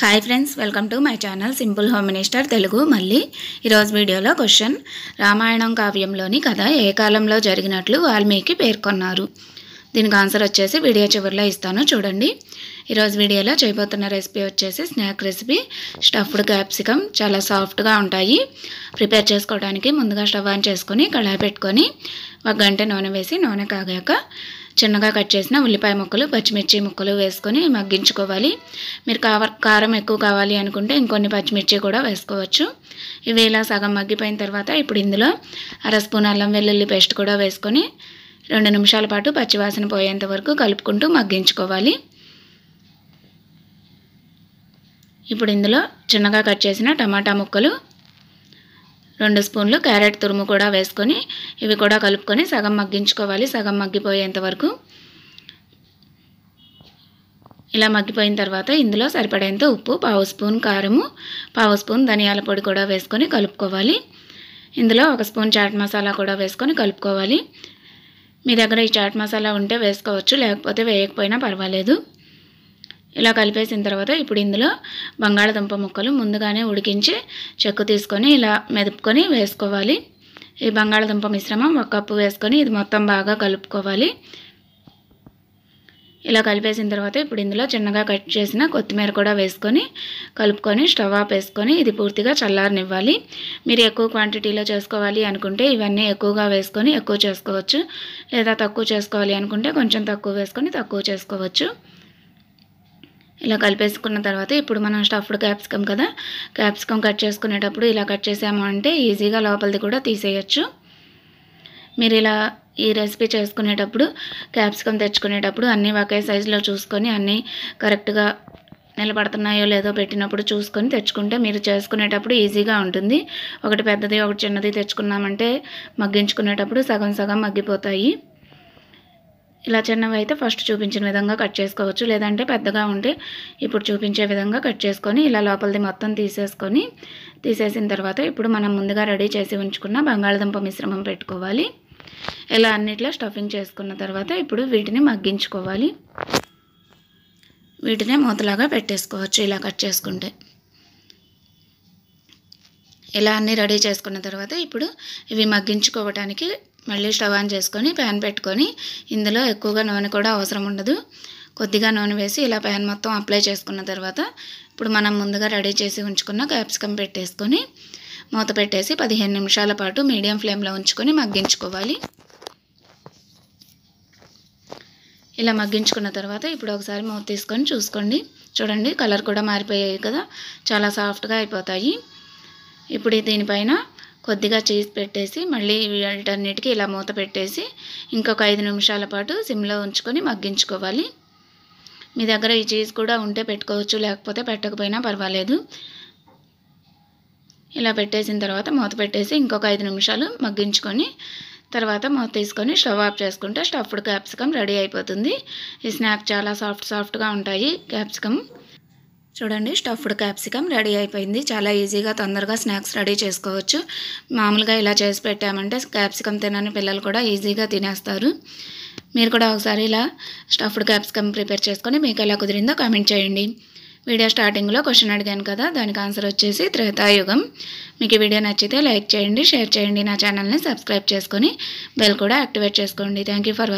hi friends welcome to my channel simple home minister Telugu మళ్ళీ ఈరోజు వీడియోలో క్వశ్చన్ రామాయణం కావ్యంలోని కథ ఏ కాలంలో జరిగినట్లు వాల్మీకి పేర్కొన్నారు దీనికి ఆన్సర్ వచ్చేసి వీడియో చివరిలో ఇస్తాను చూడండి ఈరోజు వీడియోలో చేయబోతున్న రెసిపీ వచ్చేసి స్నాక్ రెసిపీ స్టఫ్డ్ క్యాప్సికమ్ చాలా సాఫ్ట్గా ఉంటాయి ప్రిపేర్ చేసుకోవడానికి ముందుగా స్టవ్ ఆన్ చేసుకొని కళాయి పెట్టుకొని ఒక గంట నూనె వేసి నూనె కాగాక చిన్నగా కట్ చేసిన ఉల్లిపాయ ముక్కలు పచ్చిమిర్చి ముక్కలు వేసుకొని మగ్గించుకోవాలి మీరు కారం ఎక్కువ కావాలి అనుకుంటే ఇంకొన్ని పచ్చిమిర్చి కూడా వేసుకోవచ్చు ఇవి ఇలా సగం మగ్గిపోయిన తర్వాత ఇప్పుడు ఇందులో అర స్పూన్ అల్లం వెల్లుల్లి పేస్ట్ కూడా వేసుకొని రెండు నిమిషాల పాటు పచ్చివాసన పోయేంత వరకు కలుపుకుంటూ మగ్గించుకోవాలి ఇప్పుడు ఇందులో చిన్నగా కట్ చేసిన టమాటా ముక్కలు రెండు స్పూన్లు క్యారెట్ తురుము కూడా వేసుకొని ఇవి కూడా కలుపుకొని సగం మగ్గించుకోవాలి సగం మగ్గిపోయేంత వరకు ఇలా మగ్గిపోయిన తర్వాత ఇందులో సరిపడేంత ఉప్పు పావు స్పూన్ కారము పావు స్పూన్ ధనియాల పొడి కూడా వేసుకొని కలుపుకోవాలి ఇందులో ఒక స్పూన్ చాట్ మసాలా కూడా వేసుకొని కలుపుకోవాలి మీ దగ్గర ఈ చాట్ మసాలా ఉంటే వేసుకోవచ్చు లేకపోతే వేయకపోయినా పర్వాలేదు ఇలా కలిపేసిన తర్వాత ఇప్పుడు ఇందులో బంగాళదుంప ముక్కలు ముందుగానే ఉడికించి చెక్కు తీసుకొని ఇలా మెదుపుకొని వేసుకోవాలి ఈ బంగాళదుంప మిశ్రమం ఒక కప్పు వేసుకొని ఇది మొత్తం బాగా కలుపుకోవాలి ఇలా కలిపేసిన తర్వాత ఇప్పుడు ఇందులో చిన్నగా కట్ చేసిన కొత్తిమీర కూడా వేసుకొని కలుపుకొని స్టవ్ ఆఫ్ వేసుకొని ఇది పూర్తిగా చల్లారనివ్వాలి మీరు ఎక్కువ క్వాంటిటీలో చేసుకోవాలి అనుకుంటే ఇవన్నీ ఎక్కువగా వేసుకొని ఎక్కువ చేసుకోవచ్చు లేదా తక్కువ చేసుకోవాలి అనుకుంటే కొంచెం తక్కువ వేసుకొని తక్కువ చేసుకోవచ్చు ఇలా కలిపేసుకున్న తర్వాత ఇప్పుడు మనం స్టఫ్డ్ క్యాప్సికమ్ కదా క్యాప్సికమ్ కట్ చేసుకునేటప్పుడు ఇలా కట్ చేసాము అంటే ఈజీగా లోపలిది కూడా తీసేయచ్చు మీరు ఇలా ఈ రెసిపీ చేసుకునేటప్పుడు క్యాప్సికమ్ తెచ్చుకునేటప్పుడు అన్నీ ఒకే సైజులో చూసుకొని అన్నీ కరెక్ట్గా నిలబడుతున్నాయో లేదో పెట్టినప్పుడు చూసుకొని తెచ్చుకుంటే మీరు చేసుకునేటప్పుడు ఈజీగా ఉంటుంది ఒకటి పెద్దది ఒకటి చిన్నది తెచ్చుకున్నామంటే మగ్గించుకునేటప్పుడు సగం సగం మగ్గిపోతాయి ఇలా చిన్నవి అయితే ఫస్ట్ చూపించిన విధంగా కట్ చేసుకోవచ్చు లేదంటే పెద్దగా ఉంటే ఇప్పుడు చూపించే విధంగా కట్ చేసుకొని ఇలా లోపలిది మొత్తం తీసేసుకొని తీసేసిన తర్వాత ఇప్పుడు మనం ముందుగా రెడీ చేసి ఉంచుకున్న బంగాళదుంప మిశ్రమం పెట్టుకోవాలి ఇలా అన్నిట్లో స్టఫింగ్ చేసుకున్న తర్వాత ఇప్పుడు వీటిని మగ్గించుకోవాలి వీటిని మూతలాగా పెట్టేసుకోవచ్చు ఇలా కట్ చేసుకుంటే ఇలా అన్ని రెడీ చేసుకున్న తర్వాత ఇప్పుడు ఇవి మగ్గించుకోవటానికి మళ్ళీ స్టవ్ ఆన్ చేసుకొని ప్యాన్ పెట్టుకొని ఇందులో ఎక్కువగా నూనె కూడా అవసరం ఉండదు కొద్దిగా నూనె వేసి ఇలా ప్యాన్ మొత్తం అప్లై చేసుకున్న తర్వాత ఇప్పుడు మనం ముందుగా రెడీ చేసి ఉంచుకున్న క్యాప్సికమ్ పెట్టేసుకొని మూత పెట్టేసి పదిహేను నిమిషాల పాటు మీడియం ఫ్లేమ్లో ఉంచుకొని మగ్గించుకోవాలి ఇలా మగ్గించుకున్న తర్వాత ఇప్పుడు ఒకసారి మూత తీసుకొని చూసుకోండి చూడండి కలర్ కూడా మారిపోయాయి కదా చాలా సాఫ్ట్గా అయిపోతాయి ఇప్పుడు దీనిపైన కొద్దిగా చీజ్ పెట్టేసి మళ్ళీ వీటన్నిటికీ ఇలా మూత పెట్టేసి ఇంకొక ఐదు నిమిషాల పాటు సిమ్లో ఉంచుకొని మగ్గించుకోవాలి మీ దగ్గర ఈ చీజ్ కూడా ఉంటే పెట్టుకోవచ్చు లేకపోతే పెట్టకపోయినా పర్వాలేదు ఇలా పెట్టేసిన తర్వాత మూత పెట్టేసి ఇంకొక ఐదు నిమిషాలు మగ్గించుకొని తర్వాత మూత తీసుకొని స్టవ్ ఆఫ్ చేసుకుంటే స్టఫ్డ్ క్యాప్సికమ్ రెడీ అయిపోతుంది ఈ స్నాక్ చాలా సాఫ్ట్ సాఫ్ట్గా ఉంటాయి క్యాప్సికమ్ చూడండి స్టఫ్డ్ క్యాప్సికమ్ రెడీ అయిపోయింది చాలా ఈజీగా తొందరగా స్నాక్స్ రెడీ చేసుకోవచ్చు మామూలుగా ఇలా చేసి పెట్టామంటే క్యాప్సికమ్ తినని పిల్లలు కూడా ఈజీగా తినేస్తారు మీరు కూడా ఒకసారి ఇలా స్టఫ్డ్ క్యాప్సికమ్ ప్రిపేర్ చేసుకొని మీకు ఎలా కుదిరిందో కామెంట్ చేయండి వీడియో స్టార్టింగ్లో క్వశ్చన్ అడిగాను కదా దానికి ఆన్సర్ వచ్చేసి త్రేతాయుగం మీకు వీడియో నచ్చితే లైక్ చేయండి షేర్ చేయండి నా ఛానల్ని సబ్స్క్రైబ్ చేసుకొని బెల్ కూడా యాక్టివేట్ చేసుకోండి థ్యాంక్ ఫర్ వాచింగ్